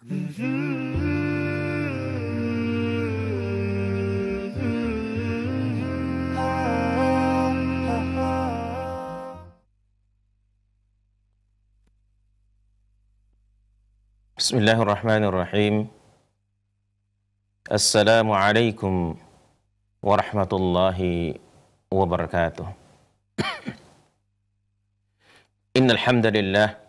بسم الله الرحمن الرحيم السلام عليكم ورحمة الله وبركاته إن الحمد لله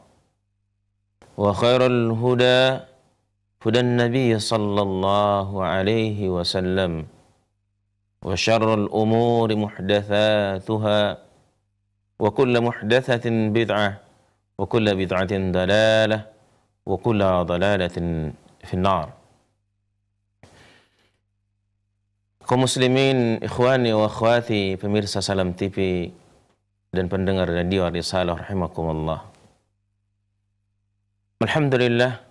وخير الهدى هدى النبي صلى الله عليه وسلم وشر الأمور محدثاتها وكل محدثة بدعة وكل بدعة ضلالة وكل ضلالة في النار كمسلمين muslimin, ikhwani wa akhwati, pemirsa Salam TV dan pendengar radio Risalah rahimakumullah. Alhamdulillah,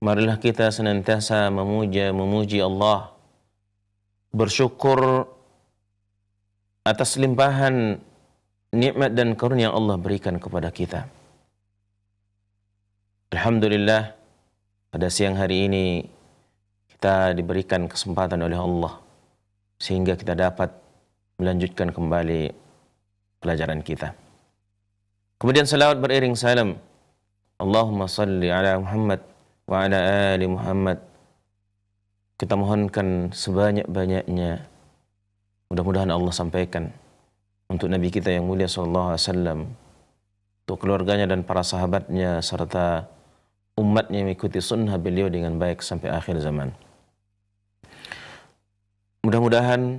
marilah kita senantiasa memuja, memuji Allah, bersyukur atas limpahan nikmat dan karunia Allah berikan kepada kita. Alhamdulillah, pada siang hari ini kita diberikan kesempatan oleh Allah sehingga kita dapat melanjutkan kembali pelajaran kita. Kemudian salawat beriring salam Allahumma salli ala Muhammad wa ala ali Muhammad. Kita mohonkan sebanyak-banyaknya. Mudah-mudahan Allah sampaikan untuk Nabi kita yang mulia sallallahu alaihi wasallam, untuk keluarganya dan para sahabatnya serta umatnya mengikuti sunnah beliau dengan baik sampai akhir zaman. Mudah-mudahan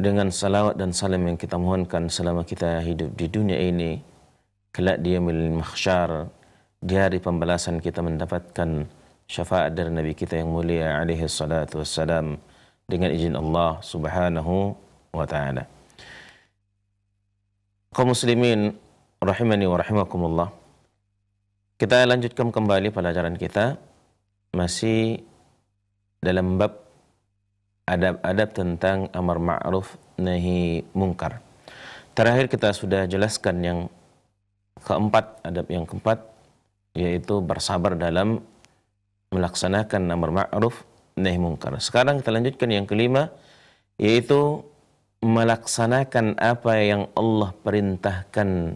dengan salawat dan salam yang kita mohonkan selama kita hidup di dunia ini, kelak dia milil mahsyar, di hari pembalasan kita mendapatkan syafaat dari Nabi kita yang mulia alaihi salatu wassalam dengan izin Allah subhanahu wa ta'ala. Kau muslimin rahimani wa rahimakumullah. Kita lanjutkan kembali pelajaran kita masih dalam bab adab-adab tentang amar ma'ruf nahi mungkar. Terakhir kita sudah jelaskan yang keempat, adab yang keempat yaitu bersabar dalam melaksanakan amar ma'ruf nahi mungkar. Sekarang kita lanjutkan yang kelima yaitu melaksanakan apa yang Allah perintahkan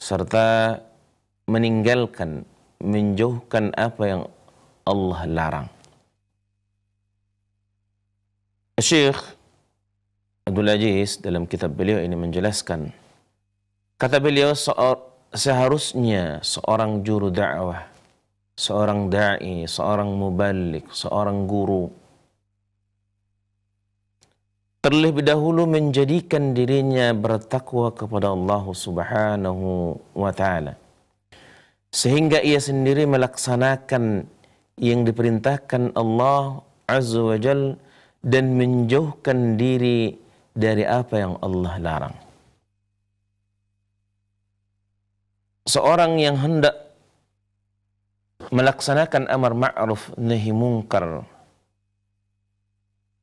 serta meninggalkan menjauhkan apa yang Allah larang. Syekh Abdul Aziz dalam kitab beliau ini menjelaskan kata beliau seorang seharusnya seorang juru dakwah, seorang dai, seorang mubalik, seorang guru terlebih dahulu menjadikan dirinya bertakwa kepada Allah Subhanahu wa taala sehingga ia sendiri melaksanakan yang diperintahkan Allah Azza wa Jal dan menjauhkan diri dari apa yang Allah larang. seorang yang hendak melaksanakan amar ma'ruf nahi mungkar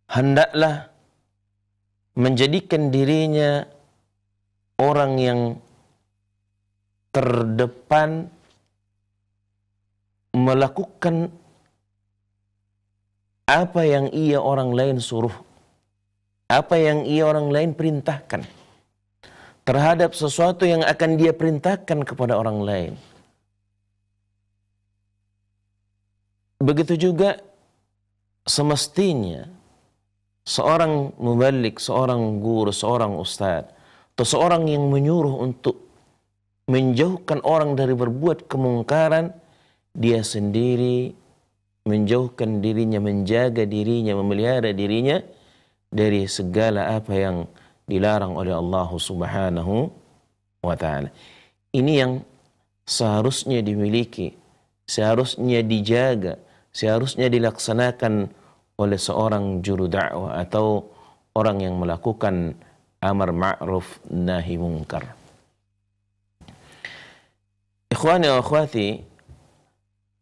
hendaklah menjadikan dirinya orang yang terdepan melakukan apa yang ia orang lain suruh apa yang ia orang lain perintahkan terhadap sesuatu yang akan dia perintahkan kepada orang lain. Begitu juga semestinya seorang mubalik, seorang guru, seorang ustadz, atau seorang yang menyuruh untuk menjauhkan orang dari berbuat kemungkaran, dia sendiri menjauhkan dirinya, menjaga dirinya, memelihara dirinya dari segala apa yang dilarang oleh Allah Subhanahu wa taala. Ini yang seharusnya dimiliki, seharusnya dijaga, seharusnya dilaksanakan oleh seorang juru dakwah atau orang yang melakukan amar ma'ruf nahi mungkar. Ikhwani wa akhwati,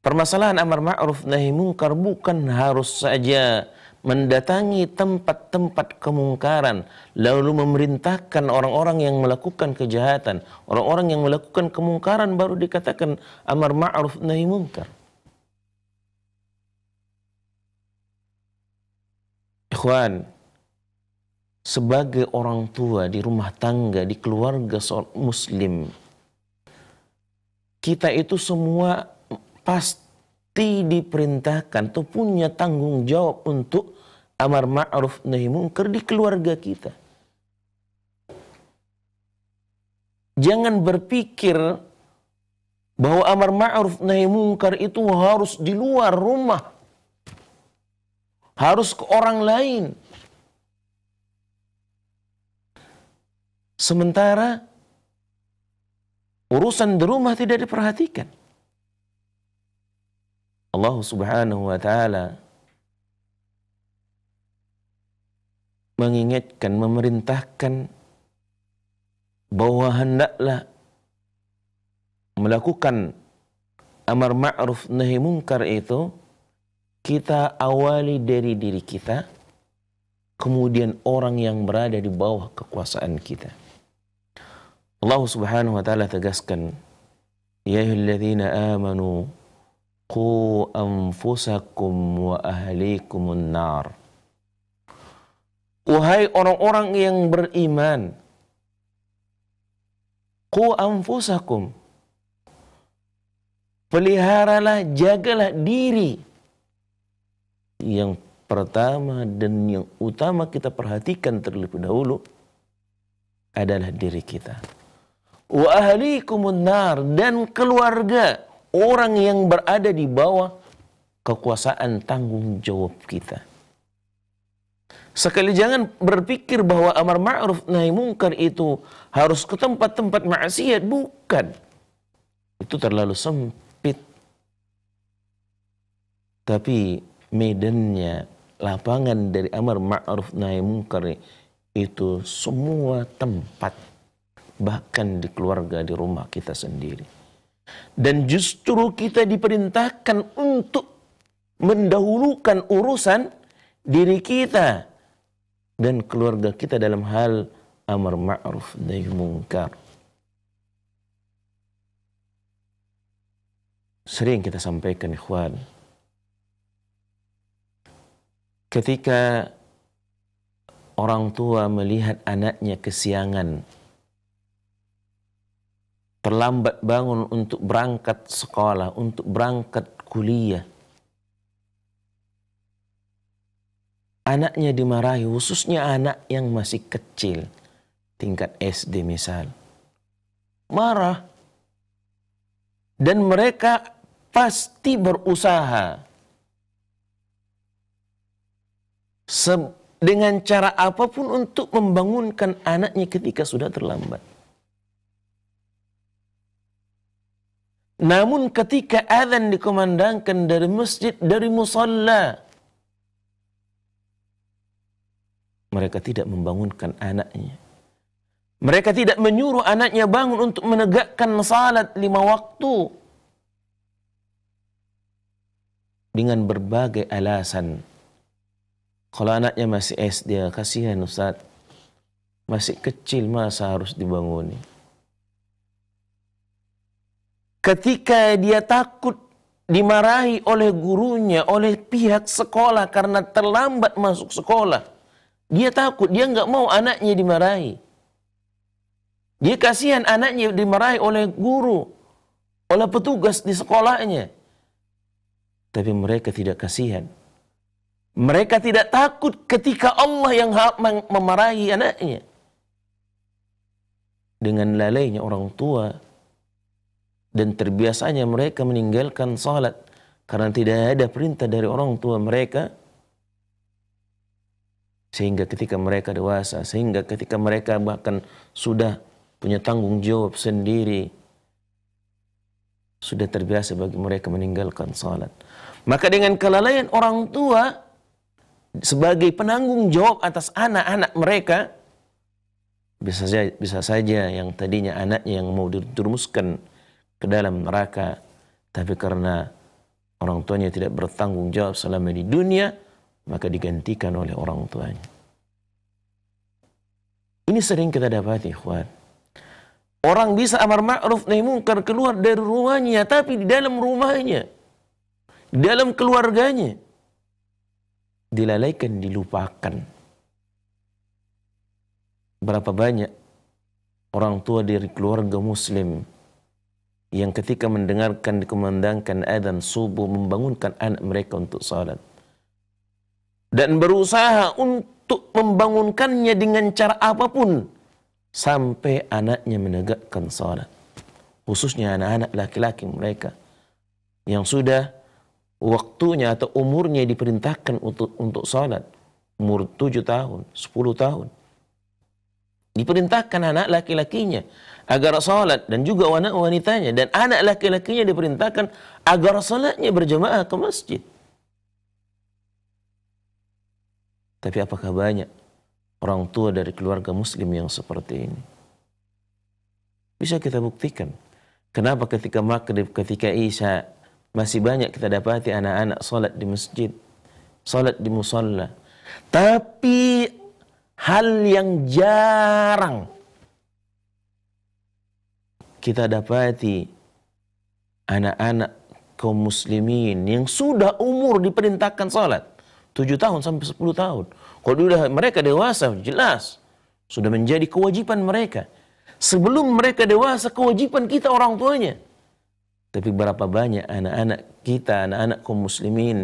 permasalahan amar ma'ruf nahi mungkar bukan harus saja mendatangi tempat-tempat kemungkaran, lalu memerintahkan orang-orang yang melakukan kejahatan, orang-orang yang melakukan kemungkaran baru dikatakan amar ma'ruf nahi mungkar. Ikhwan, sebagai orang tua di rumah tangga, di keluarga muslim, kita itu semua pasti diperintahkan atau punya tanggung jawab untuk amar ma'ruf nahi mungkar di keluarga kita. Jangan berpikir bahwa amar ma'ruf nahi mungkar itu harus di luar rumah. Harus ke orang lain. Sementara urusan di rumah tidak diperhatikan. Allah Subhanahu wa taala mengingatkan, memerintahkan bahwa hendaklah melakukan amar ma'ruf nahi mungkar itu kita awali dari diri kita kemudian orang yang berada di bawah kekuasaan kita. Allah Subhanahu wa taala tegaskan, "Ya amanu" Qu anfusakum wa ahlikum nar. Wahai orang-orang yang beriman, Qu anfusakum. Peliharalah, jagalah diri. Yang pertama dan yang utama kita perhatikan terlebih dahulu adalah diri kita. Wa ahlikum nar dan keluarga orang yang berada di bawah kekuasaan tanggung jawab kita. Sekali jangan berpikir bahwa amar ma'ruf nahi mungkar itu harus ke tempat-tempat maksiat, bukan. Itu terlalu sempit. Tapi medannya, lapangan dari amar ma'ruf nahi mungkar itu semua tempat bahkan di keluarga di rumah kita sendiri. Dan justru kita diperintahkan untuk mendahulukan urusan diri kita dan keluarga kita dalam hal amar ma'ruf dan mungkar. Sering kita sampaikan ikhwan. Ketika orang tua melihat anaknya kesiangan terlambat bangun untuk berangkat sekolah, untuk berangkat kuliah. Anaknya dimarahi, khususnya anak yang masih kecil, tingkat SD misal. Marah. Dan mereka pasti berusaha. dengan cara apapun untuk membangunkan anaknya ketika sudah terlambat. Namun ketika azan dikomandangkan dari masjid, dari musalla, mereka tidak membangunkan anaknya. Mereka tidak menyuruh anaknya bangun untuk menegakkan salat lima waktu. Dengan berbagai alasan. Kalau anaknya masih SD, kasihan Ustaz. Masih kecil masa harus dibanguni ketika dia takut dimarahi oleh gurunya, oleh pihak sekolah karena terlambat masuk sekolah. Dia takut, dia nggak mau anaknya dimarahi. Dia kasihan anaknya dimarahi oleh guru, oleh petugas di sekolahnya. Tapi mereka tidak kasihan. Mereka tidak takut ketika Allah yang memarahi anaknya. Dengan lalainya orang tua, dan terbiasanya mereka meninggalkan salat karena tidak ada perintah dari orang tua mereka sehingga ketika mereka dewasa, sehingga ketika mereka bahkan sudah punya tanggung jawab sendiri, sudah terbiasa bagi mereka meninggalkan salat. Maka dengan kelalaian orang tua sebagai penanggung jawab atas anak-anak mereka, bisa saja, bisa saja yang tadinya anaknya yang mau diturmuskan ke dalam neraka tapi karena orang tuanya tidak bertanggung jawab selama di dunia maka digantikan oleh orang tuanya ini sering kita dapati ikhwan orang bisa amar ma'ruf nahi mungkar keluar dari rumahnya tapi di dalam rumahnya di dalam keluarganya dilalaikan dilupakan berapa banyak orang tua dari keluarga muslim yang ketika mendengarkan dikumandangkan adzan subuh membangunkan anak mereka untuk salat dan berusaha untuk membangunkannya dengan cara apapun sampai anaknya menegakkan salat khususnya anak-anak laki-laki mereka yang sudah waktunya atau umurnya diperintahkan untuk untuk salat umur 7 tahun, 10 tahun diperintahkan anak laki-lakinya agar sholat dan juga wanitanya dan anak laki-lakinya diperintahkan agar sholatnya berjamaah ke masjid. Tapi apakah banyak orang tua dari keluarga muslim yang seperti ini? Bisa kita buktikan. Kenapa ketika maghrib, ketika isya, masih banyak kita dapati anak-anak sholat di masjid, sholat di musola. Tapi hal yang jarang kita dapati anak-anak kaum muslimin yang sudah umur diperintahkan salat 7 tahun sampai 10 tahun. Kalau sudah mereka dewasa jelas sudah menjadi kewajiban mereka. Sebelum mereka dewasa kewajiban kita orang tuanya. Tapi berapa banyak anak-anak kita, anak-anak kaum muslimin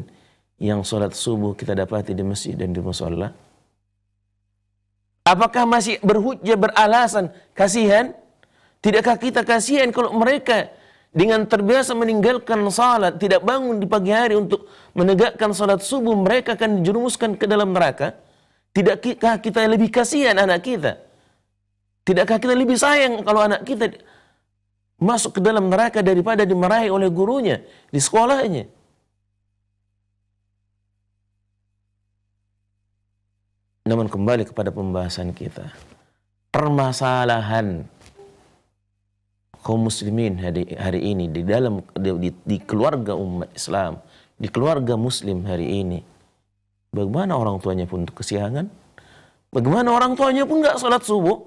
yang sholat subuh kita dapati di masjid dan di musola? Apakah masih berhujjah beralasan kasihan? Tidakkah kita kasihan kalau mereka dengan terbiasa meninggalkan salat, tidak bangun di pagi hari untuk menegakkan salat subuh, mereka akan dijerumuskan ke dalam neraka? Tidakkah kita lebih kasihan anak kita? Tidakkah kita lebih sayang kalau anak kita masuk ke dalam neraka daripada dimarahi oleh gurunya di sekolahnya? Namun kembali kepada pembahasan kita. Permasalahan kaum muslimin hari, hari ini di dalam di, di keluarga umat Islam, di keluarga muslim hari ini. Bagaimana orang tuanya pun kesiangan? Bagaimana orang tuanya pun nggak sholat subuh?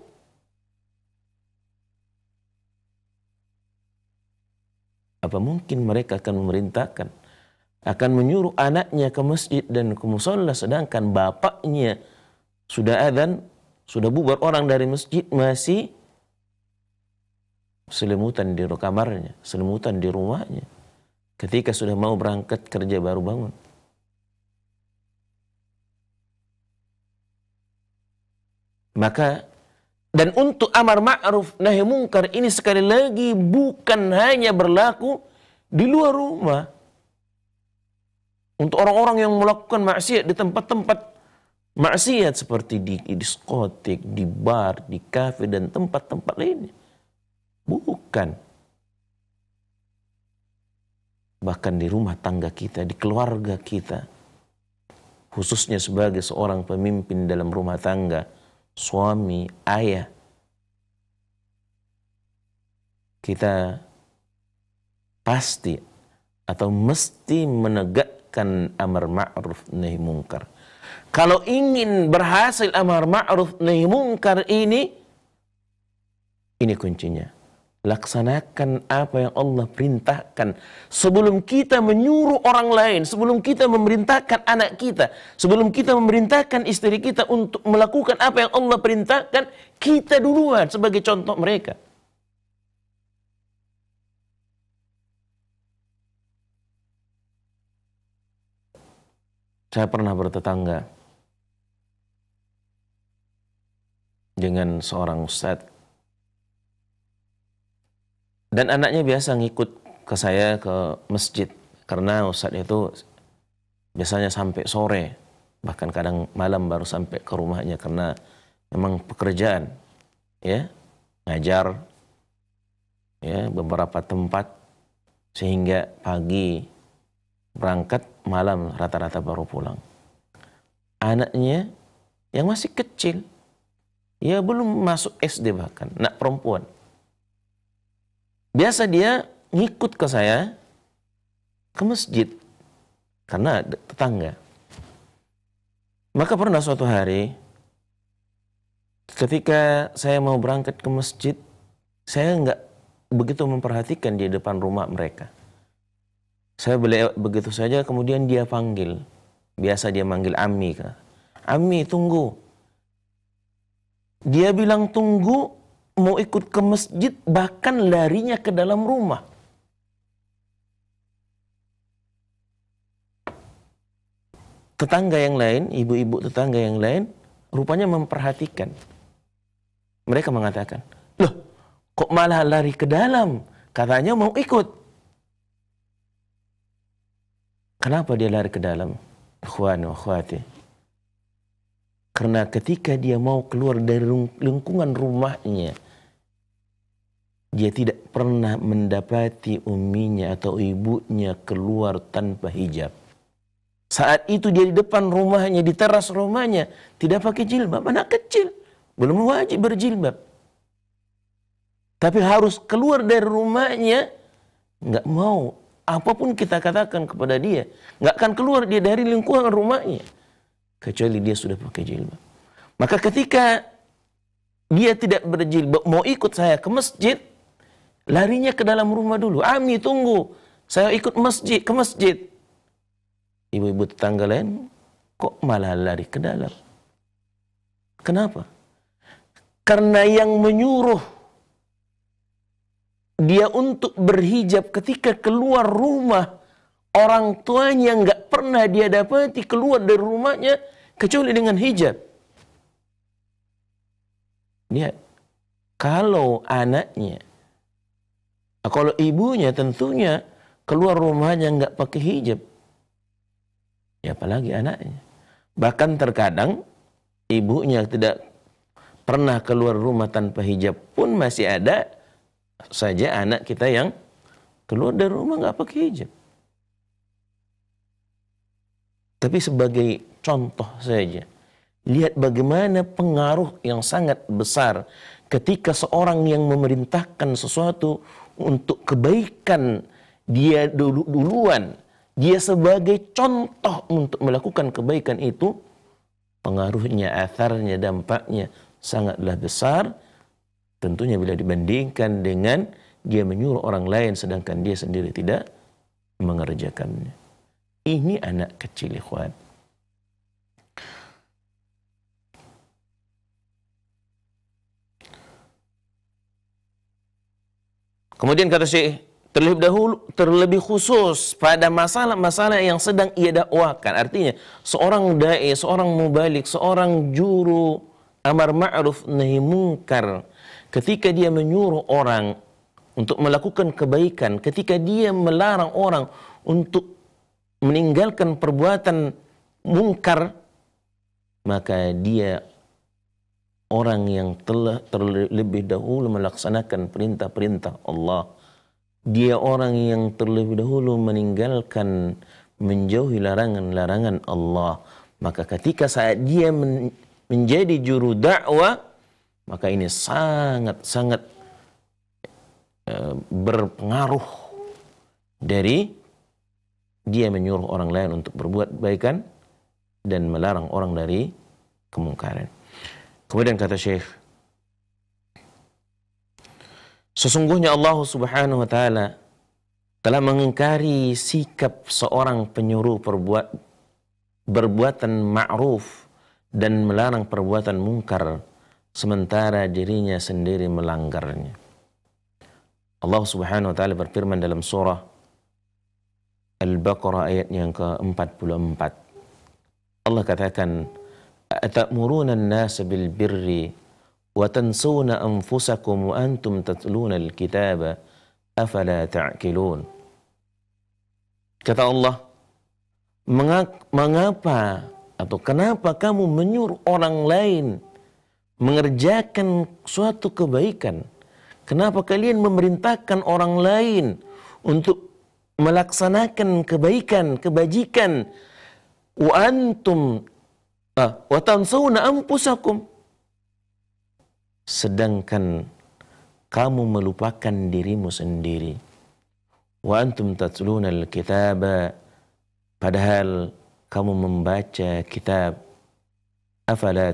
Apa mungkin mereka akan memerintahkan? Akan menyuruh anaknya ke masjid dan ke musola sedangkan bapaknya sudah adzan, sudah bubar orang dari masjid masih selimutan di kamarnya, selimutan di rumahnya. Ketika sudah mau berangkat kerja baru bangun. Maka dan untuk amar ma'ruf nahi mungkar ini sekali lagi bukan hanya berlaku di luar rumah. Untuk orang-orang yang melakukan maksiat di tempat-tempat maksiat seperti di diskotik, di bar, di kafe dan tempat-tempat lainnya. Bukan. Bahkan di rumah tangga kita, di keluarga kita. Khususnya sebagai seorang pemimpin dalam rumah tangga, suami, ayah. Kita pasti atau mesti menegakkan amar ma'ruf nahi mungkar. Kalau ingin berhasil amar ma'ruf nahi mungkar ini, ini kuncinya. Laksanakan apa yang Allah perintahkan. Sebelum kita menyuruh orang lain, sebelum kita memerintahkan anak kita, sebelum kita memerintahkan istri kita untuk melakukan apa yang Allah perintahkan, kita duluan sebagai contoh mereka. Saya pernah bertetangga dengan seorang ustadz dan anaknya biasa ngikut ke saya ke masjid karena Ustadz itu biasanya sampai sore bahkan kadang malam baru sampai ke rumahnya karena memang pekerjaan ya ngajar ya beberapa tempat sehingga pagi berangkat malam rata-rata baru pulang anaknya yang masih kecil ya belum masuk SD bahkan nak perempuan biasa dia ngikut ke saya ke masjid karena tetangga. Maka pernah suatu hari ketika saya mau berangkat ke masjid, saya nggak begitu memperhatikan di depan rumah mereka. Saya beli begitu saja kemudian dia panggil. Biasa dia manggil Ami. Ami tunggu. Dia bilang tunggu mau ikut ke masjid, bahkan larinya ke dalam rumah. Tetangga yang lain, ibu-ibu tetangga yang lain, rupanya memperhatikan. Mereka mengatakan, loh kok malah lari ke dalam? Katanya mau ikut. Kenapa dia lari ke dalam? Ikhwan wa Karena ketika dia mau keluar dari lingkungan rumahnya, dia tidak pernah mendapati uminya atau ibunya keluar tanpa hijab. Saat itu dia di depan rumahnya, di teras rumahnya, tidak pakai jilbab, anak kecil, belum wajib berjilbab. Tapi harus keluar dari rumahnya, nggak mau. Apapun kita katakan kepada dia, nggak akan keluar dia dari lingkungan rumahnya. Kecuali dia sudah pakai jilbab. Maka ketika dia tidak berjilbab, mau ikut saya ke masjid, larinya ke dalam rumah dulu. Ami tunggu, saya ikut masjid ke masjid. Ibu-ibu tetangga lain kok malah lari ke dalam. Kenapa? Karena yang menyuruh dia untuk berhijab ketika keluar rumah orang tuanya nggak pernah dia dapati keluar dari rumahnya kecuali dengan hijab. Dia kalau anaknya Nah, kalau ibunya tentunya keluar rumahnya nggak pakai hijab. Ya apalagi anaknya. Bahkan terkadang ibunya tidak pernah keluar rumah tanpa hijab pun masih ada saja anak kita yang keluar dari rumah nggak pakai hijab. Tapi sebagai contoh saja, lihat bagaimana pengaruh yang sangat besar ketika seorang yang memerintahkan sesuatu untuk kebaikan dia dulu duluan dia sebagai contoh untuk melakukan kebaikan itu pengaruhnya atharnya dampaknya sangatlah besar tentunya bila dibandingkan dengan dia menyuruh orang lain sedangkan dia sendiri tidak mengerjakannya ini anak kecil ikhwan Kemudian kata Syekh, terlebih dahulu terlebih khusus pada masalah-masalah yang sedang ia dakwakan. Artinya, seorang dai, seorang mubalik, seorang juru amar ma'ruf nahi mungkar ketika dia menyuruh orang untuk melakukan kebaikan, ketika dia melarang orang untuk meninggalkan perbuatan mungkar, maka dia orang yang telah terlebih dahulu melaksanakan perintah-perintah Allah. Dia orang yang terlebih dahulu meninggalkan menjauhi larangan-larangan Allah. Maka ketika saat dia menjadi juru dakwah, maka ini sangat-sangat e, berpengaruh dari dia menyuruh orang lain untuk berbuat kebaikan dan melarang orang dari kemungkaran. Kemudian kata Syekh, Sesungguhnya Allah Subhanahu wa taala telah mengingkari sikap seorang penyuruh perbuat berbuatan ma'ruf dan melarang perbuatan mungkar sementara dirinya sendiri melanggarnya. Allah Subhanahu wa taala berfirman dalam surah Al-Baqarah ayat yang ke-44. Allah katakan, الناس بالبر أنفسكم وأنتم Kata Allah, mengapa atau kenapa kamu menyuruh orang lain mengerjakan suatu kebaikan? Kenapa kalian memerintahkan orang lain untuk melaksanakan kebaikan, kebajikan? Wa antum Ah, Sedangkan kamu melupakan dirimu sendiri. Wa antum tatluna al-kitaba padahal kamu membaca kitab. Afala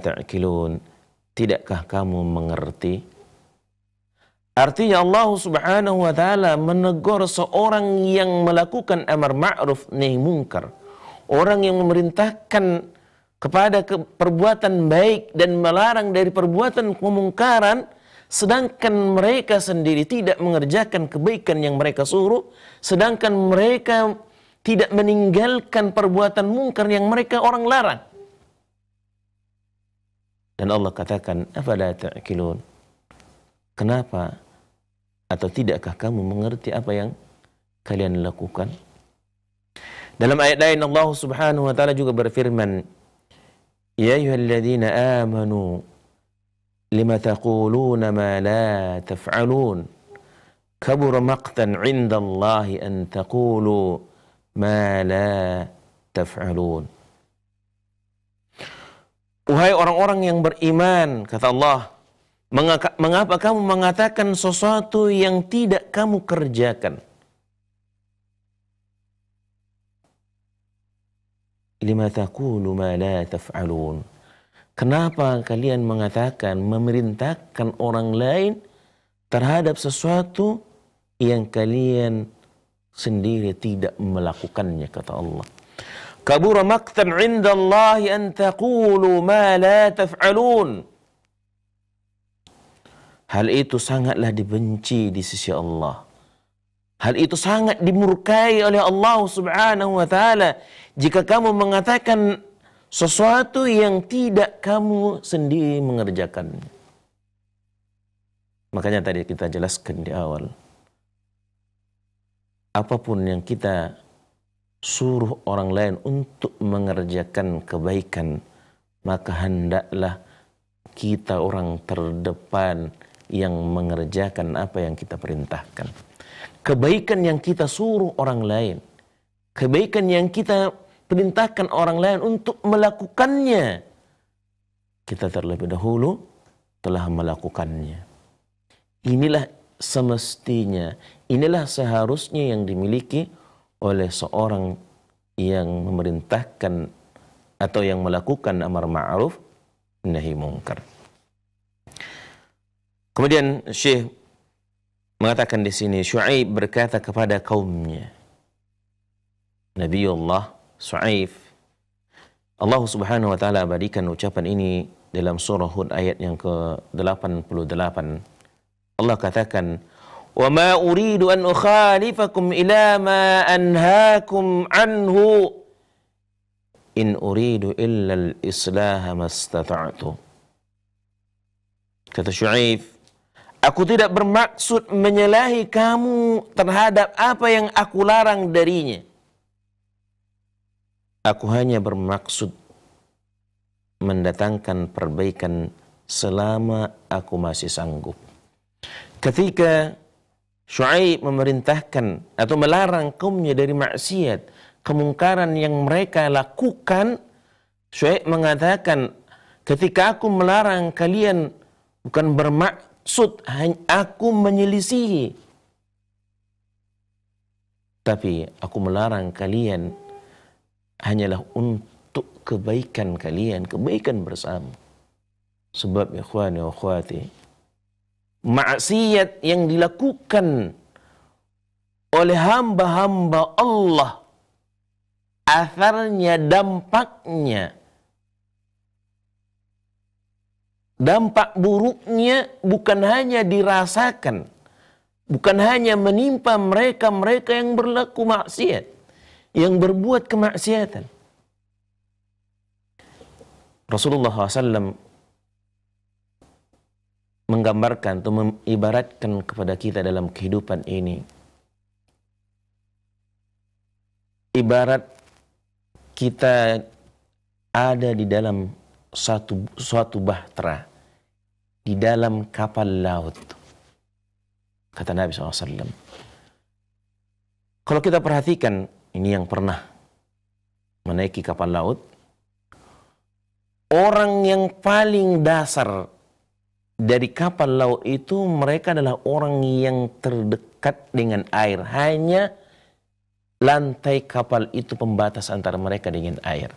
Tidakkah kamu mengerti? Artinya Allah Subhanahu wa taala menegur seorang yang melakukan amar ma'ruf nahi munkar. Orang yang memerintahkan kepada ke perbuatan baik dan melarang dari perbuatan kemungkaran sedangkan mereka sendiri tidak mengerjakan kebaikan yang mereka suruh sedangkan mereka tidak meninggalkan perbuatan mungkar yang mereka orang larang dan Allah katakan afala ta'qilun kenapa atau tidakkah kamu mengerti apa yang kalian lakukan dalam ayat lain Allah Subhanahu wa taala juga berfirman يا أيها الذين آمنوا لما تقولون ما لا تفعلون كبر مقتا عند الله أن تقولوا ما لا تفعلون Wahai orang-orang yang beriman, kata Allah, mengapa kamu mengatakan sesuatu yang tidak kamu kerjakan? lima takulu ma la taf'alun. Kenapa kalian mengatakan memerintahkan orang lain terhadap sesuatu yang kalian sendiri tidak melakukannya kata Allah. Kabura maktan 'inda Allah an taqulu ma la taf'alun. Hal itu sangatlah dibenci di sisi Allah Hal itu sangat dimurkai oleh Allah Subhanahu wa taala jika kamu mengatakan sesuatu yang tidak kamu sendiri mengerjakan. Makanya tadi kita jelaskan di awal. Apapun yang kita suruh orang lain untuk mengerjakan kebaikan, maka hendaklah kita orang terdepan yang mengerjakan apa yang kita perintahkan kebaikan yang kita suruh orang lain, kebaikan yang kita perintahkan orang lain untuk melakukannya, kita terlebih dahulu telah melakukannya. Inilah semestinya, inilah seharusnya yang dimiliki oleh seorang yang memerintahkan atau yang melakukan amar ma'ruf nahi mungkar. Kemudian Syekh mengatakan di sini Shu'aib berkata kepada kaumnya Nabiullah Shu'aib Allah Subhanahu wa taala abadikan ucapan ini dalam surah Hud ayat yang ke-88 Allah katakan wa ma uridu an ukhalifakum ila ma anhaakum anhu in uridu illa al-islah mastata'tu kata Shu'aib Aku tidak bermaksud menyalahi kamu terhadap apa yang aku larang darinya. Aku hanya bermaksud mendatangkan perbaikan selama aku masih sanggup. Ketika Shu'aib memerintahkan atau melarang kaumnya dari maksiat, kemungkaran yang mereka lakukan, Shu'aib mengatakan, ketika aku melarang kalian bukan bermak maksud aku menyelisihi. Tapi aku melarang kalian hanyalah untuk kebaikan kalian, kebaikan bersama. Sebab ikhwan wa akhwati, maksiat yang dilakukan oleh hamba-hamba Allah, atharnya, dampaknya, Dampak buruknya bukan hanya dirasakan, bukan hanya menimpa mereka-mereka yang berlaku maksiat, yang berbuat kemaksiatan. Rasulullah SAW menggambarkan atau mengibaratkan kepada kita dalam kehidupan ini ibarat kita ada di dalam suatu suatu bahtera di dalam kapal laut. Kata Nabi SAW. Kalau kita perhatikan, ini yang pernah menaiki kapal laut, orang yang paling dasar dari kapal laut itu mereka adalah orang yang terdekat dengan air. Hanya lantai kapal itu pembatas antara mereka dengan air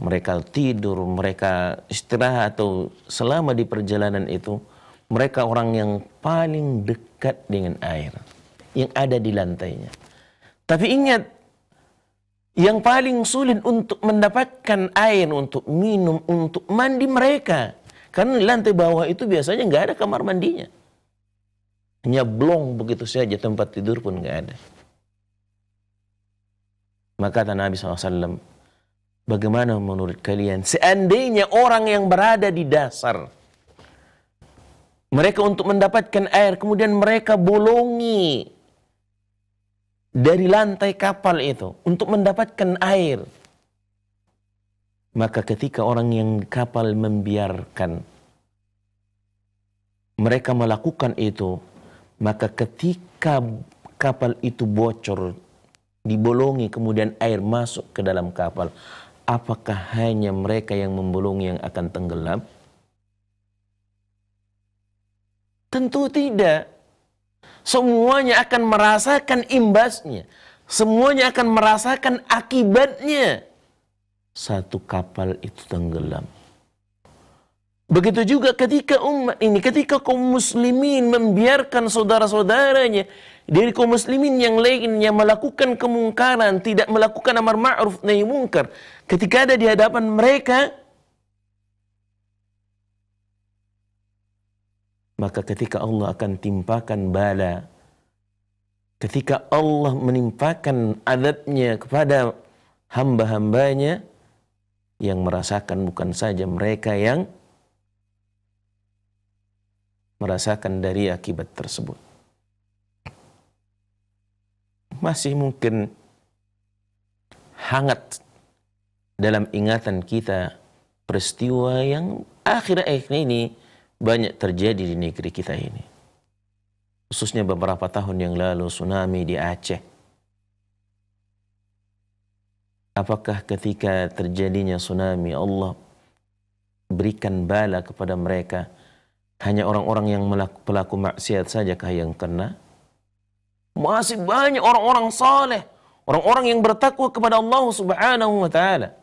mereka tidur, mereka istirahat atau selama di perjalanan itu mereka orang yang paling dekat dengan air yang ada di lantainya. Tapi ingat yang paling sulit untuk mendapatkan air untuk minum, untuk mandi mereka. Karena lantai bawah itu biasanya nggak ada kamar mandinya. Hanya blong begitu saja, tempat tidur pun nggak ada. Maka kata Nabi SAW, Bagaimana menurut kalian? Seandainya orang yang berada di dasar, mereka untuk mendapatkan air, kemudian mereka bolongi dari lantai kapal itu untuk mendapatkan air. Maka ketika orang yang kapal membiarkan mereka melakukan itu, maka ketika kapal itu bocor, dibolongi kemudian air masuk ke dalam kapal, apakah hanya mereka yang membelung yang akan tenggelam? Tentu tidak. Semuanya akan merasakan imbasnya. Semuanya akan merasakan akibatnya. Satu kapal itu tenggelam. Begitu juga ketika umat ini, ketika kaum muslimin membiarkan saudara-saudaranya dari kaum muslimin yang lain yang melakukan kemungkaran, tidak melakukan amar ma'ruf nahi mungkar, ketika ada di hadapan mereka, maka ketika Allah akan timpakan bala, ketika Allah menimpakan adabnya kepada hamba-hambanya yang merasakan bukan saja mereka yang merasakan dari akibat tersebut masih mungkin hangat dalam ingatan kita peristiwa yang akhir-akhirnya ini banyak terjadi di negeri kita ini. Khususnya beberapa tahun yang lalu tsunami di Aceh. Apakah ketika terjadinya tsunami Allah berikan bala kepada mereka hanya orang-orang yang pelaku maksiat saja yang kena? Masih banyak orang-orang saleh, orang-orang yang bertakwa kepada Allah Subhanahu wa taala.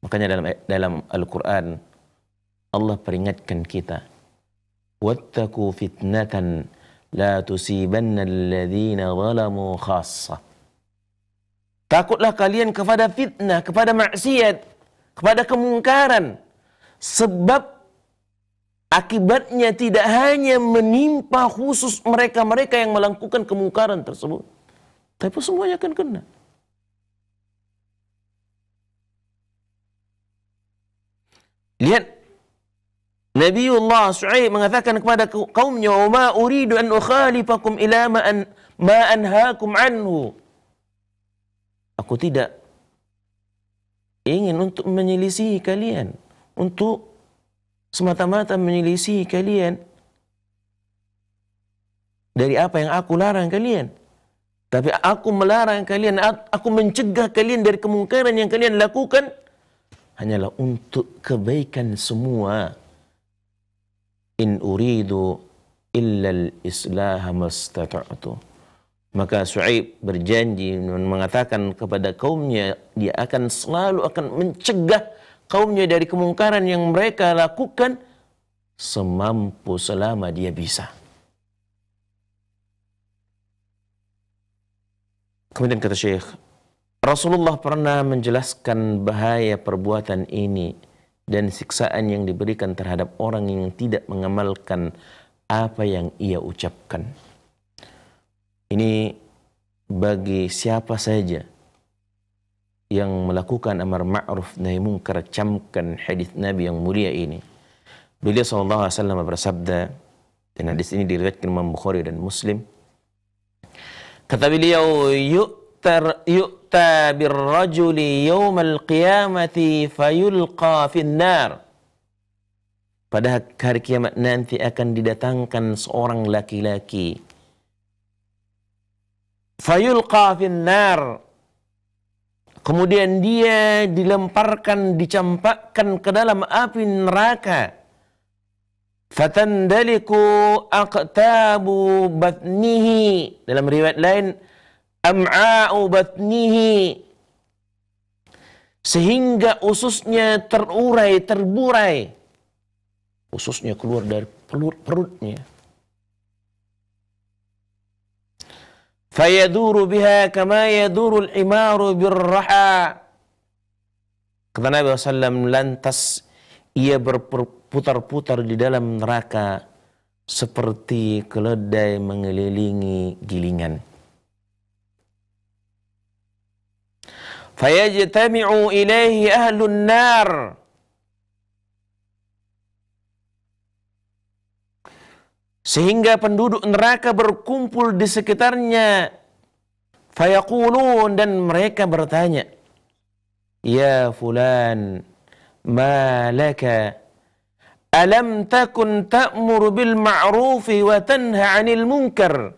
Makanya dalam dalam Al-Qur'an Allah peringatkan kita, "Wattaqu fitnatan la tusibanna alladhina zalamu Takutlah kalian kepada fitnah, kepada maksiat, kepada kemungkaran. Sebab Akibatnya tidak hanya menimpa khusus mereka-mereka yang melakukan kemungkaran tersebut. Tapi semuanya akan kena. Lihat Nabiullah Su'aib mengatakan kepada kaumnya, "Wa uridu an ukhalifakum ila ma an ma anhaakum anhu." Aku tidak ingin untuk menyelisih kalian, untuk semata-mata menyelisihi kalian dari apa yang aku larang kalian. Tapi aku melarang kalian, aku mencegah kalian dari kemungkaran yang kalian lakukan hanyalah untuk kebaikan semua. In uridu illal islaha mastata'tu. Maka Su'aib berjanji mengatakan kepada kaumnya, dia akan selalu akan mencegah kaumnya dari kemungkaran yang mereka lakukan semampu selama dia bisa. Kemudian kata Syekh, Rasulullah pernah menjelaskan bahaya perbuatan ini dan siksaan yang diberikan terhadap orang yang tidak mengamalkan apa yang ia ucapkan. Ini bagi siapa saja yang melakukan amar ma'ruf nahi munkar camkan hadis Nabi yang mulia ini. Beliau sallallahu alaihi wasallam bersabda dan hadis ini diriwayatkan Imam Bukhari dan Muslim. Kata beliau, "Yu'tar yu'ta birrajuli yaumal qiyamati fayulqa nar. Pada hari kiamat nanti akan didatangkan seorang laki-laki. Fayulqa finnar. Kemudian dia dilemparkan, dicampakkan ke dalam api neraka. Fatandaliku aqtabu batnihi. Dalam riwayat lain, am'a'u batnihi. Sehingga ususnya terurai, terburai. Ususnya keluar dari perutnya. fayaduru biha kama yaduru al-imaru birraha kata Nabi SAW lantas ia berputar-putar di dalam neraka seperti keledai mengelilingi gilingan fayajtami'u ilaihi ahlun nar Sehingga penduduk neraka berkumpul di sekitarnya. fayaqulun dan mereka bertanya. Ya fulan, malaka. Alam takun ta'mur bil ma'rufi wa tanha 'anil munkar.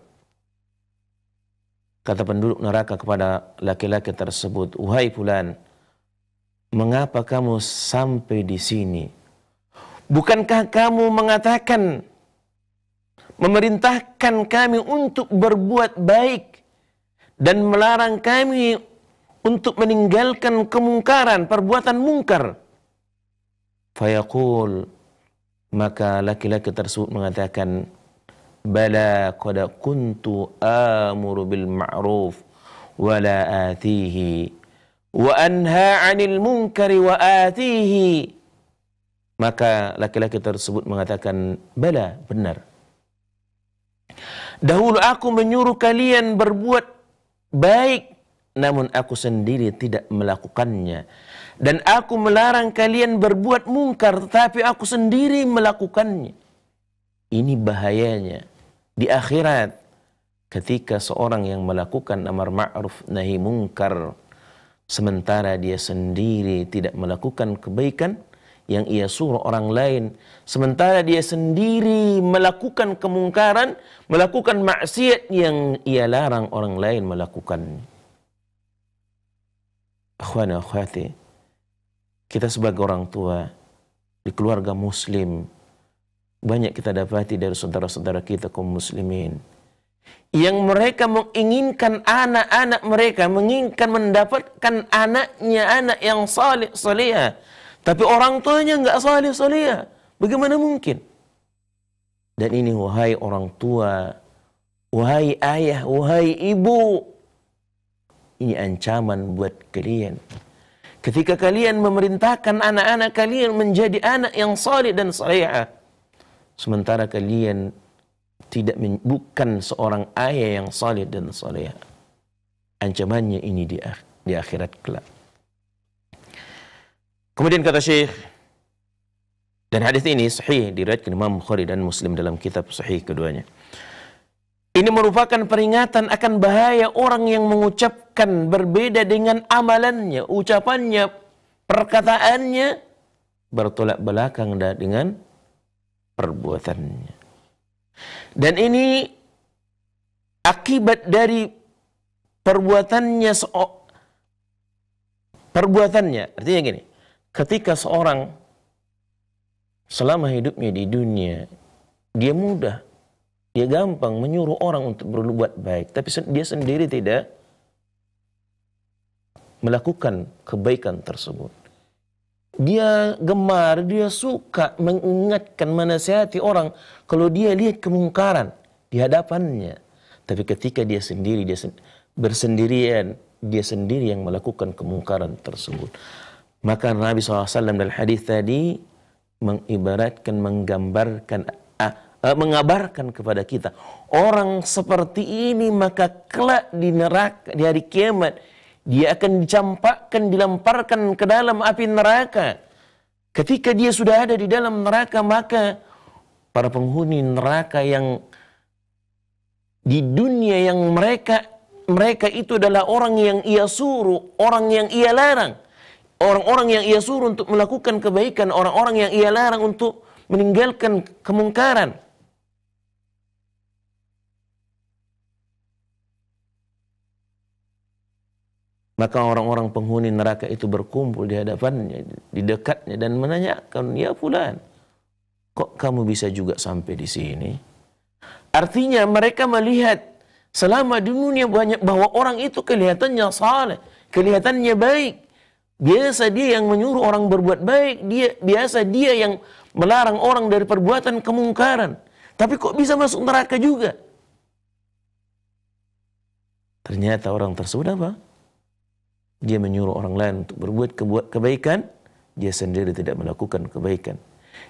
Kata penduduk neraka kepada laki-laki tersebut, "Wahai fulan, mengapa kamu sampai di sini? Bukankah kamu mengatakan memerintahkan kami untuk berbuat baik dan melarang kami untuk meninggalkan kemungkaran, perbuatan mungkar. Fayaqul, maka laki-laki tersebut mengatakan, Bala qada kuntu amuru bil ma'ruf wa la atihi wa anha 'anil munkari wa atihi. Maka laki-laki tersebut mengatakan, "Bala, benar. Dahulu aku menyuruh kalian berbuat baik, namun aku sendiri tidak melakukannya. Dan aku melarang kalian berbuat mungkar, tetapi aku sendiri melakukannya. Ini bahayanya. Di akhirat, ketika seorang yang melakukan amar ma'ruf nahi mungkar, sementara dia sendiri tidak melakukan kebaikan, yang ia suruh orang lain. Sementara dia sendiri melakukan kemungkaran, melakukan maksiat yang ia larang orang lain melakukan. Akhwana akhwati, kita sebagai orang tua, di keluarga muslim, banyak kita dapati dari saudara-saudara kita kaum muslimin. Yang mereka menginginkan anak-anak mereka, menginginkan mendapatkan anaknya, anak yang salih, salihah, tapi orang tuanya nggak salih solia. Bagaimana mungkin? Dan ini wahai orang tua, wahai ayah, wahai ibu. Ini ancaman buat kalian. Ketika kalian memerintahkan anak-anak kalian menjadi anak yang salih dan salihah. Sementara kalian tidak bukan seorang ayah yang salih dan salihah. Ancamannya ini di akhirat kelak. Kemudian kata Syekh dan hadis ini sahih diriwayatkan Imam Bukhari dan Muslim dalam kitab sahih keduanya. Ini merupakan peringatan akan bahaya orang yang mengucapkan berbeda dengan amalannya, ucapannya, perkataannya bertolak belakang dengan perbuatannya. Dan ini akibat dari perbuatannya perbuatannya artinya gini ketika seorang selama hidupnya di dunia dia mudah dia gampang menyuruh orang untuk berbuat baik tapi dia sendiri tidak melakukan kebaikan tersebut dia gemar, dia suka mengingatkan, menasihati orang kalau dia lihat kemungkaran di hadapannya. Tapi ketika dia sendiri, dia bersendirian, dia sendiri yang melakukan kemungkaran tersebut. Maka Nabi SAW dalam hadis tadi mengibaratkan, menggambarkan, ah, ah eh, mengabarkan kepada kita. Orang seperti ini maka kelak di neraka, di hari kiamat, dia akan dicampakkan, dilemparkan ke dalam api neraka. Ketika dia sudah ada di dalam neraka, maka para penghuni neraka yang di dunia yang mereka mereka itu adalah orang yang ia suruh, orang yang ia larang orang-orang yang ia suruh untuk melakukan kebaikan, orang-orang yang ia larang untuk meninggalkan kemungkaran. Maka orang-orang penghuni neraka itu berkumpul di hadapannya, di dekatnya dan menanyakan, "Ya fulan, kok kamu bisa juga sampai di sini?" Artinya mereka melihat selama di dunia banyak bahwa orang itu kelihatannya saleh, kelihatannya baik, Biasa dia yang menyuruh orang berbuat baik, dia biasa dia yang melarang orang dari perbuatan kemungkaran. Tapi kok bisa masuk neraka juga? Ternyata orang tersebut apa? Dia menyuruh orang lain untuk berbuat kebaikan, dia sendiri tidak melakukan kebaikan.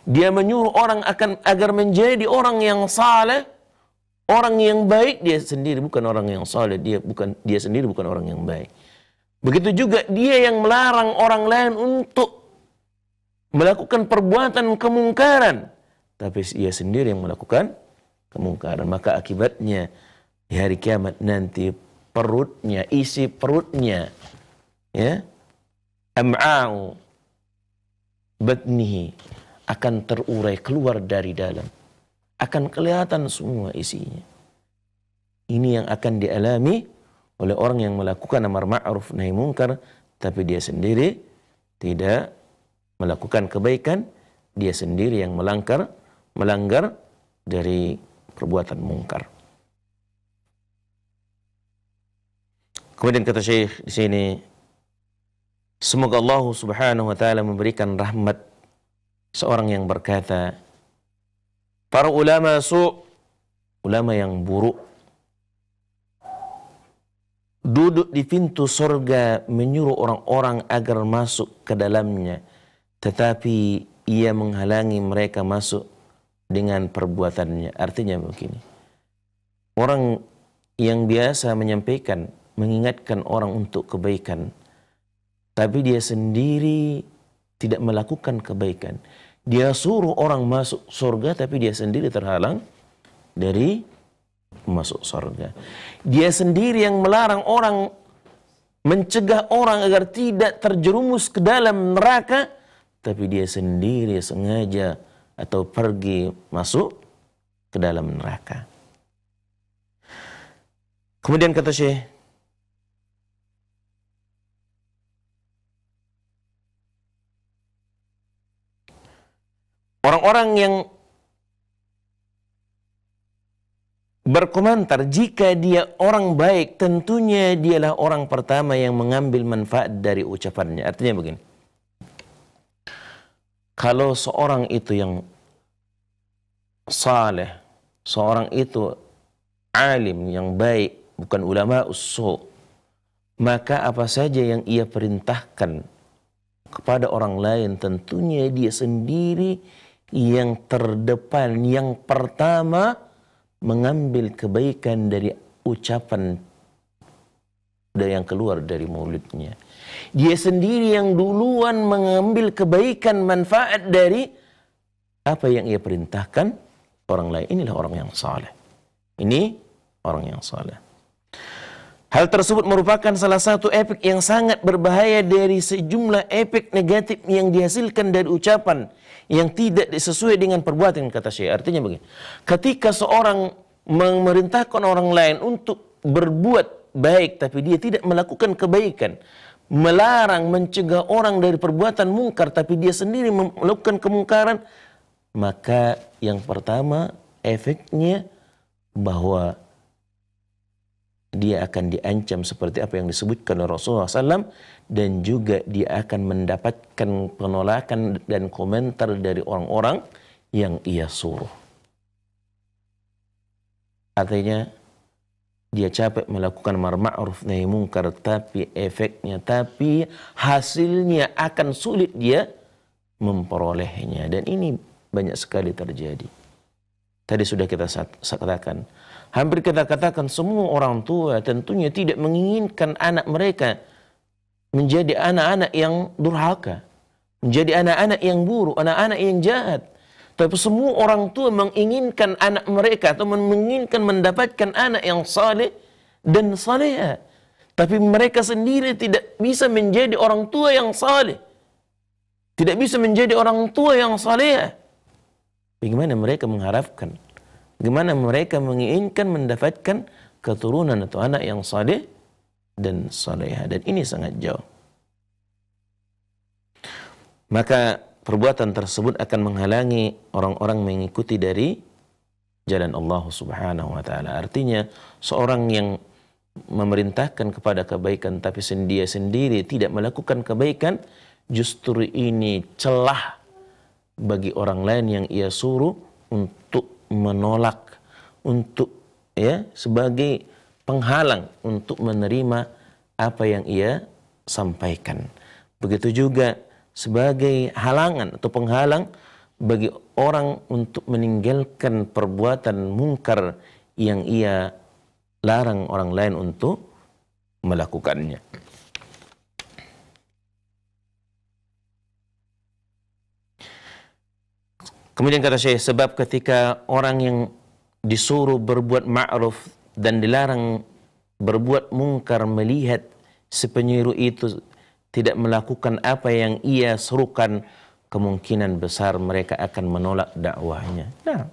Dia menyuruh orang akan agar menjadi orang yang saleh, orang yang baik, dia sendiri bukan orang yang saleh, dia bukan dia sendiri bukan orang yang baik. Begitu juga dia yang melarang orang lain untuk melakukan perbuatan kemungkaran. Tapi ia sendiri yang melakukan kemungkaran. Maka akibatnya di hari kiamat nanti perutnya, isi perutnya, ya, am'a'u batnihi akan terurai keluar dari dalam. Akan kelihatan semua isinya. Ini yang akan dialami oleh orang yang melakukan amar ma'ruf nahi mungkar tapi dia sendiri tidak melakukan kebaikan dia sendiri yang melanggar melanggar dari perbuatan mungkar. Kemudian kata Syekh di sini semoga Allah Subhanahu wa taala memberikan rahmat seorang yang berkata para ulama su ulama yang buruk duduk di pintu sorga menyuruh orang-orang agar masuk ke dalamnya tetapi ia menghalangi mereka masuk dengan perbuatannya artinya begini orang yang biasa menyampaikan mengingatkan orang untuk kebaikan tapi dia sendiri tidak melakukan kebaikan dia suruh orang masuk surga tapi dia sendiri terhalang dari masuk surga. Dia sendiri yang melarang orang mencegah orang agar tidak terjerumus ke dalam neraka, tapi dia sendiri sengaja atau pergi masuk ke dalam neraka. Kemudian kata Syekh, orang-orang yang berkomentar jika dia orang baik tentunya dialah orang pertama yang mengambil manfaat dari ucapannya artinya begini kalau seorang itu yang saleh seorang itu alim yang baik bukan ulama usul maka apa saja yang ia perintahkan kepada orang lain tentunya dia sendiri yang terdepan yang pertama mengambil kebaikan dari ucapan yang keluar dari mulutnya. Dia sendiri yang duluan mengambil kebaikan manfaat dari apa yang ia perintahkan orang lain. Inilah orang yang saleh. Ini orang yang saleh. Hal tersebut merupakan salah satu efek yang sangat berbahaya dari sejumlah efek negatif yang dihasilkan dari ucapan yang tidak sesuai dengan perbuatan kata Syekh. Artinya begini, ketika seorang memerintahkan orang lain untuk berbuat baik tapi dia tidak melakukan kebaikan, melarang mencegah orang dari perbuatan mungkar tapi dia sendiri melakukan kemungkaran, maka yang pertama efeknya bahwa dia akan diancam seperti apa yang disebutkan Rasulullah SAW dan juga dia akan mendapatkan penolakan dan komentar dari orang-orang yang ia suruh. Artinya dia capek melakukan marma'ruf nahi mungkar tapi efeknya tapi hasilnya akan sulit dia memperolehnya dan ini banyak sekali terjadi. Tadi sudah kita katakan, hampir kita katakan semua orang tua tentunya tidak menginginkan anak mereka menjadi anak-anak yang durhaka, menjadi anak-anak yang buruk, anak-anak yang jahat. Tapi semua orang tua menginginkan anak mereka atau menginginkan mendapatkan anak yang saleh dan saleha. Tapi mereka sendiri tidak bisa menjadi orang tua yang saleh. Tidak bisa menjadi orang tua yang saleha. Bagaimana mereka mengharapkan? Bagaimana mereka menginginkan mendapatkan keturunan atau anak yang saleh dan soleha dan ini sangat jauh. Maka perbuatan tersebut akan menghalangi orang-orang mengikuti dari jalan Allah Subhanahu wa taala. Artinya seorang yang memerintahkan kepada kebaikan tapi dia sendiri tidak melakukan kebaikan justru ini celah bagi orang lain yang ia suruh untuk menolak untuk ya sebagai penghalang untuk menerima apa yang ia sampaikan. Begitu juga sebagai halangan atau penghalang bagi orang untuk meninggalkan perbuatan mungkar yang ia larang orang lain untuk melakukannya. Kemudian kata saya sebab ketika orang yang disuruh berbuat ma'ruf dan dilarang berbuat mungkar melihat si penyiru itu tidak melakukan apa yang ia serukan kemungkinan besar mereka akan menolak dakwahnya. Nah,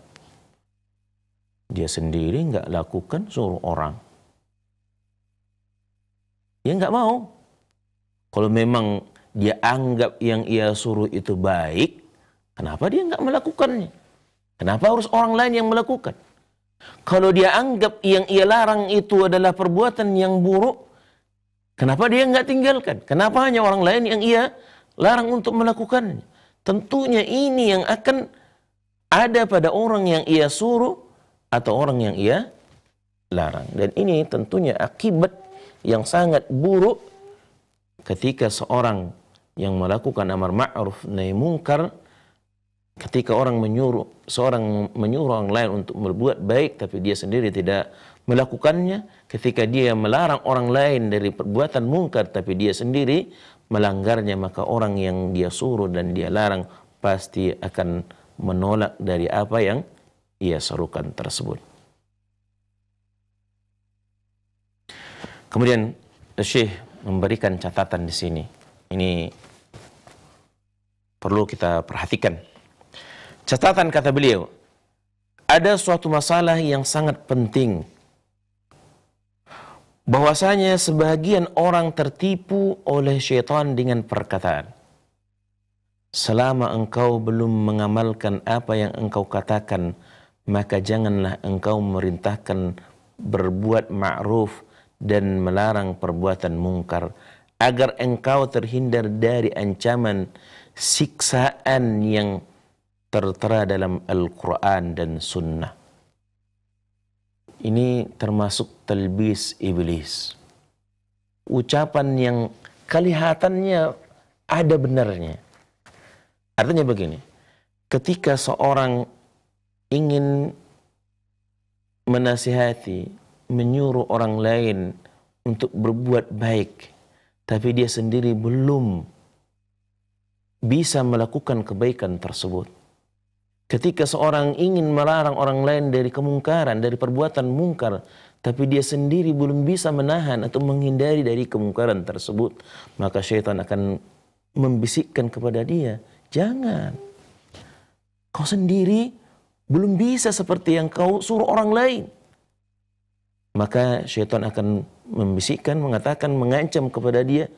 dia sendiri nggak lakukan suruh orang. Dia nggak mau. Kalau memang dia anggap yang ia suruh itu baik, kenapa dia nggak melakukannya? Kenapa harus orang lain yang melakukan? Kalau dia anggap yang ia larang itu adalah perbuatan yang buruk, kenapa dia nggak tinggalkan? Kenapa hanya orang lain yang ia larang untuk melakukan? Tentunya ini yang akan ada pada orang yang ia suruh atau orang yang ia larang. Dan ini tentunya akibat yang sangat buruk ketika seorang yang melakukan amar ma'ruf nahi mungkar Ketika orang menyuruh seorang menyuruh orang lain untuk berbuat baik tapi dia sendiri tidak melakukannya, ketika dia melarang orang lain dari perbuatan mungkar tapi dia sendiri melanggarnya, maka orang yang dia suruh dan dia larang pasti akan menolak dari apa yang ia serukan tersebut. Kemudian Syekh memberikan catatan di sini. Ini perlu kita perhatikan. Catatan kata beliau, ada suatu masalah yang sangat penting. Bahwasanya sebagian orang tertipu oleh syaitan dengan perkataan. Selama engkau belum mengamalkan apa yang engkau katakan, maka janganlah engkau merintahkan berbuat ma'ruf dan melarang perbuatan mungkar agar engkau terhindar dari ancaman siksaan yang tertera dalam Al-Quran dan Sunnah. Ini termasuk telbis iblis. Ucapan yang kelihatannya ada benarnya. Artinya begini, ketika seorang ingin menasihati, menyuruh orang lain untuk berbuat baik, tapi dia sendiri belum bisa melakukan kebaikan tersebut. Ketika seorang ingin melarang orang lain dari kemungkaran, dari perbuatan mungkar, tapi dia sendiri belum bisa menahan atau menghindari dari kemungkaran tersebut, maka syaitan akan membisikkan kepada dia, jangan. Kau sendiri belum bisa seperti yang kau suruh orang lain. Maka syaitan akan membisikkan, mengatakan, mengancam kepada dia,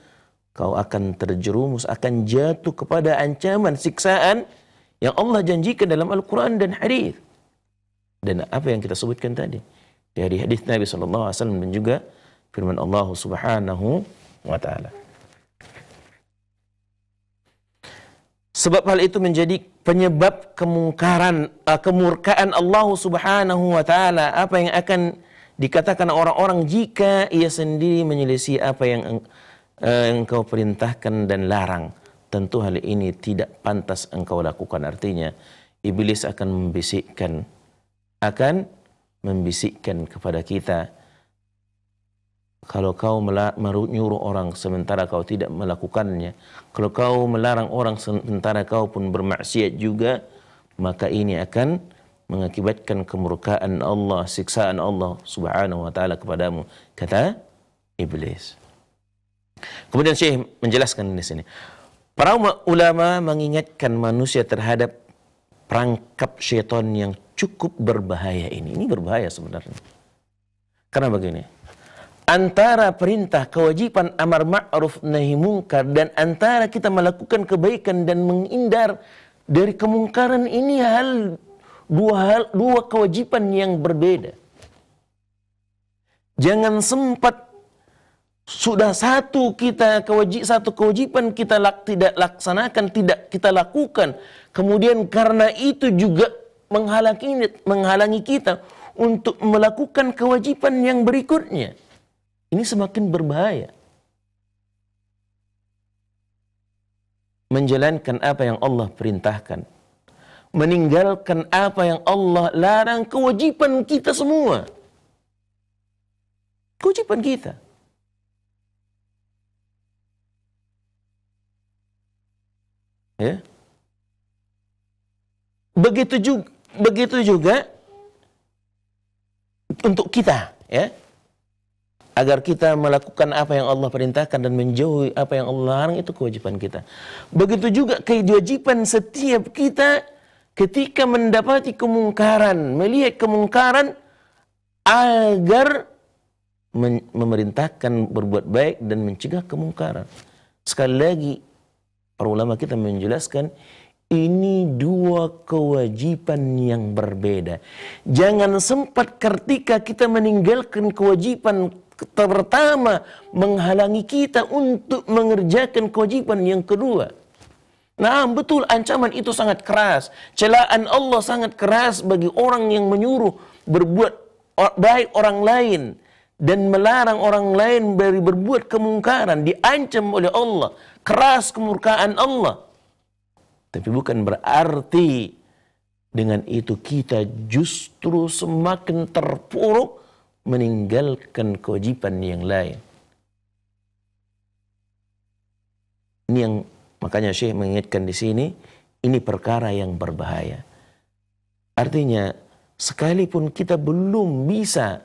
kau akan terjerumus, akan jatuh kepada ancaman, siksaan, yang Allah janjikan dalam Al-Quran dan hadis dan apa yang kita sebutkan tadi dari hadis Nabi SAW Alaihi Wasallam dan juga firman Allah Subhanahu wa taala. Sebab hal itu menjadi penyebab kemungkaran eh, kemurkaan Allah Subhanahu wa taala apa yang akan dikatakan orang-orang jika ia sendiri menyelisih apa yang eh, engkau perintahkan dan larang tentu hal ini tidak pantas engkau lakukan. Artinya, iblis akan membisikkan, akan membisikkan kepada kita, kalau kau menyuruh orang sementara kau tidak melakukannya, kalau kau melarang orang sementara kau pun bermaksiat juga, maka ini akan mengakibatkan kemurkaan Allah, siksaan Allah Subhanahu wa taala kepadamu, kata iblis. Kemudian Syekh menjelaskan di sini. Para ulama mengingatkan manusia terhadap perangkap syaitan yang cukup berbahaya ini. Ini berbahaya sebenarnya. Karena begini, antara perintah kewajiban amar ma'ruf nahi mungkar dan antara kita melakukan kebaikan dan menghindar dari kemungkaran ini hal dua hal dua kewajiban yang berbeda. Jangan sempat sudah satu kita kewajib satu kewajiban kita lak, tidak laksanakan tidak kita lakukan kemudian karena itu juga menghalangi menghalangi kita untuk melakukan kewajiban yang berikutnya ini semakin berbahaya menjalankan apa yang Allah perintahkan meninggalkan apa yang Allah larang kewajiban kita semua kewajiban kita Ya. Begitu juga begitu juga untuk kita, ya. Agar kita melakukan apa yang Allah perintahkan dan menjauhi apa yang Allah larang itu kewajiban kita. Begitu juga kewajiban setiap kita ketika mendapati kemungkaran, melihat kemungkaran agar memerintahkan berbuat baik dan mencegah kemungkaran. Sekali lagi Para ulama kita menjelaskan ini dua kewajiban yang berbeda. Jangan sempat ketika kita meninggalkan kewajiban pertama menghalangi kita untuk mengerjakan kewajiban yang kedua. Nah betul ancaman itu sangat keras. Celaan Allah sangat keras bagi orang yang menyuruh berbuat baik orang lain. Dan melarang orang lain dari berbuat kemungkaran. Diancam oleh Allah keras kemurkaan Allah. Tapi bukan berarti dengan itu kita justru semakin terpuruk meninggalkan kewajiban yang lain. Ini yang makanya Syekh mengingatkan di sini, ini perkara yang berbahaya. Artinya, sekalipun kita belum bisa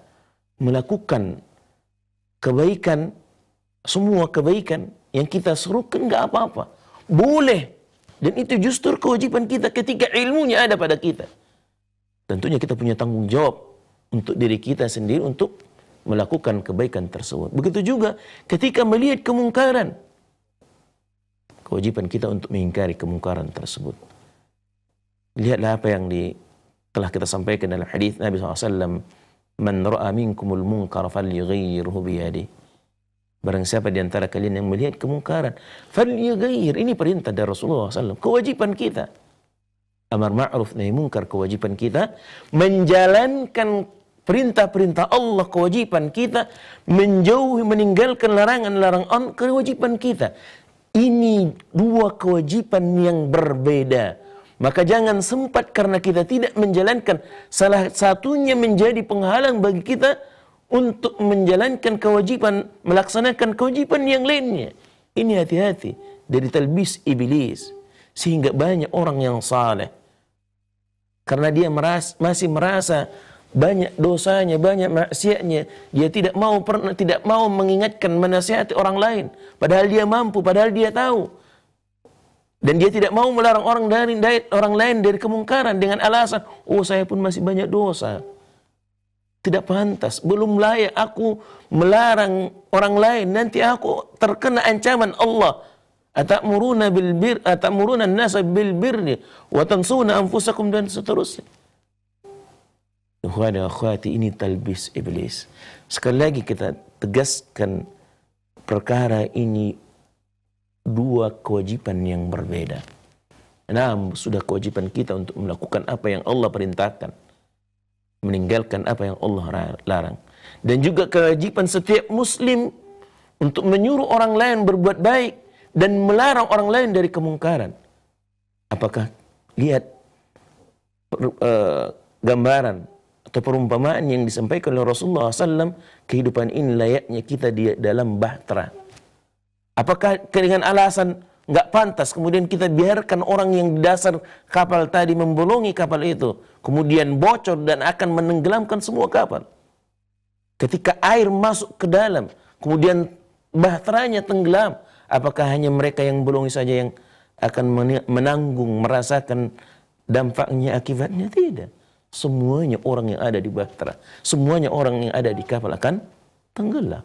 melakukan kebaikan, semua kebaikan, yang kita serukan enggak apa-apa. Boleh. Dan itu justru kewajiban kita ketika ilmunya ada pada kita. Tentunya kita punya tanggung jawab untuk diri kita sendiri untuk melakukan kebaikan tersebut. Begitu juga ketika melihat kemungkaran. Kewajiban kita untuk mengingkari kemungkaran tersebut. Lihatlah apa yang di, telah kita sampaikan dalam hadis Nabi SAW. Man ra'a minkumul munkar falyughayyirhu biyadihi Barang siapa di antara kalian yang melihat kemungkaran, falyughayyir. Ini perintah dari Rasulullah SAW. Kewajiban kita. Amar ma'ruf nahi mungkar kewajiban kita menjalankan perintah-perintah Allah kewajiban kita menjauhi meninggalkan larangan-larangan kewajiban kita ini dua kewajiban yang berbeda maka jangan sempat karena kita tidak menjalankan salah satunya menjadi penghalang bagi kita untuk menjalankan kewajiban, melaksanakan kewajiban yang lainnya. Ini hati-hati dari talbis iblis. Sehingga banyak orang yang saleh. Karena dia merasa, masih merasa banyak dosanya, banyak maksiatnya. Dia tidak mau pernah tidak mau mengingatkan, menasihati orang lain. Padahal dia mampu, padahal dia tahu. Dan dia tidak mau melarang orang dari orang lain dari kemungkaran dengan alasan, oh saya pun masih banyak dosa tidak pantas, belum layak aku melarang orang lain. Nanti aku terkena ancaman Allah. Atamuruna bil bir, atamuruna an-nasa bil birri wa tansuna anfusakum dan seterusnya. Ikhwan akhwati ini talbis iblis. Sekali lagi kita tegaskan perkara ini dua kewajiban yang berbeda. Nah, sudah kewajiban kita untuk melakukan apa yang Allah perintahkan meninggalkan apa yang Allah larang. Dan juga kewajiban setiap muslim untuk menyuruh orang lain berbuat baik dan melarang orang lain dari kemungkaran. Apakah lihat per, uh, gambaran atau perumpamaan yang disampaikan oleh Rasulullah SAW kehidupan ini layaknya kita di dalam bahtera. Apakah dengan alasan nggak pantas kemudian kita biarkan orang yang di dasar kapal tadi membolongi kapal itu kemudian bocor dan akan menenggelamkan semua kapal ketika air masuk ke dalam kemudian bahteranya tenggelam apakah hanya mereka yang bolongi saja yang akan menanggung merasakan dampaknya akibatnya tidak semuanya orang yang ada di bahtera semuanya orang yang ada di kapal akan tenggelam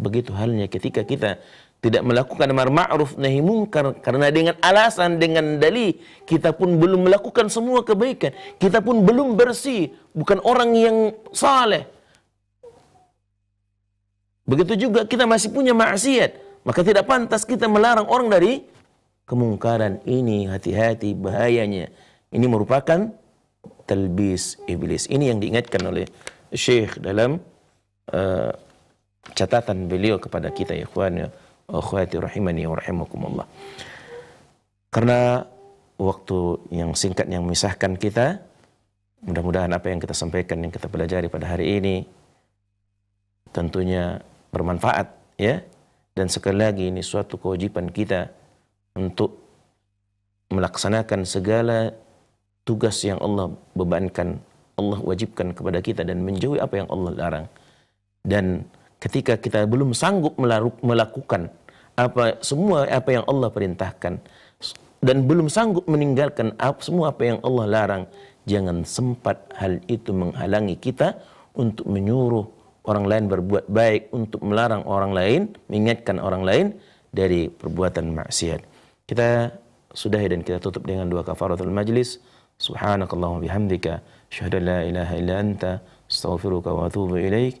begitu halnya ketika kita tidak melakukan amar ma'ruf nahi mungkar karena dengan alasan dengan dalih kita pun belum melakukan semua kebaikan kita pun belum bersih bukan orang yang saleh begitu juga kita masih punya maksiat maka tidak pantas kita melarang orang dari kemungkaran ini hati-hati bahayanya ini merupakan talbis iblis ini yang diingatkan oleh Syekh dalam uh, catatan beliau kepada kita ya kawan ya akhwati rahimani wa rahimakumullah. Karena waktu yang singkat yang memisahkan kita, mudah-mudahan apa yang kita sampaikan yang kita pelajari pada hari ini tentunya bermanfaat ya. Dan sekali lagi ini suatu kewajiban kita untuk melaksanakan segala tugas yang Allah bebankan, Allah wajibkan kepada kita dan menjauhi apa yang Allah larang. Dan ketika kita belum sanggup melakukan apa semua apa yang Allah perintahkan dan belum sanggup meninggalkan apa, semua apa yang Allah larang, jangan sempat hal itu menghalangi kita untuk menyuruh orang lain berbuat baik, untuk melarang orang lain, mengingatkan orang lain dari perbuatan maksiat. Kita sudahi dan kita tutup dengan dua kafaratul majlis. Subhanakallahumma bihamdika, syahadu la ilaha illa anta, astaghfiruka wa atubu ilaik.